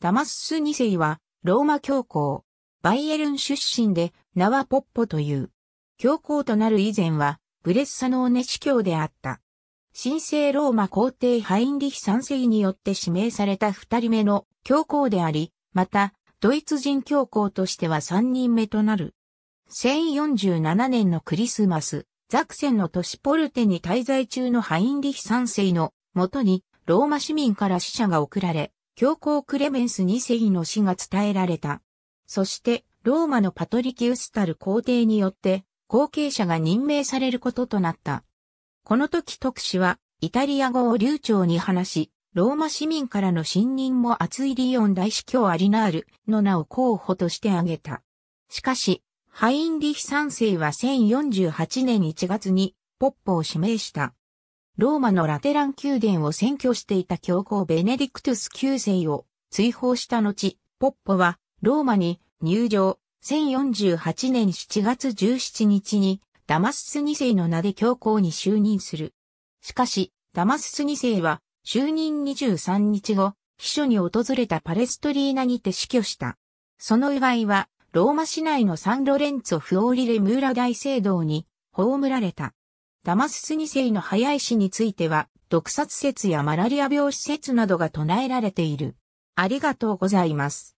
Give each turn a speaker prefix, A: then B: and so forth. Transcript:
A: ダマス
B: ス2世は、ローマ教皇、バイエルン出身で、名はポッポという。教皇となる以前は、ブレッサノーネ司教であった。神聖ローマ皇帝ハインリヒ3世によって指名された二人目の教皇であり、また、ドイツ人教皇としては三人目となる。1047年のクリスマス、ザクセンの都市ポルテに滞在中のハインリヒ3世のもとに、ローマ市民から死者が送られ、教皇クレメンス2世の死が伝えられた。そして、ローマのパトリキウスタル皇帝によって、後継者が任命されることとなった。この時特使は、イタリア語を流暢に話し、ローマ市民からの信任も厚いリオン大司教アリナールの名を候補として挙げた。しかし、ハインリヒ3世は1048年1月にポッポを指名した。ローマのラテラン宮殿を占拠していた教皇ベネディクトゥス9世を追放した後、ポッポはローマに入場、1048年7月17日にダマスス2世の名で教皇に就任する。しかし、ダマスス2世は就任23日後、秘書に訪れたパレストリーナにて死去した。その祝いは、ローマ市内のサンロレンツォ・フオーリレ・ムーラ大聖堂に葬られた。ダマスス2世の早い死については、毒殺説やマラリア病死説などが唱えられている。ありがとうござい
A: ます。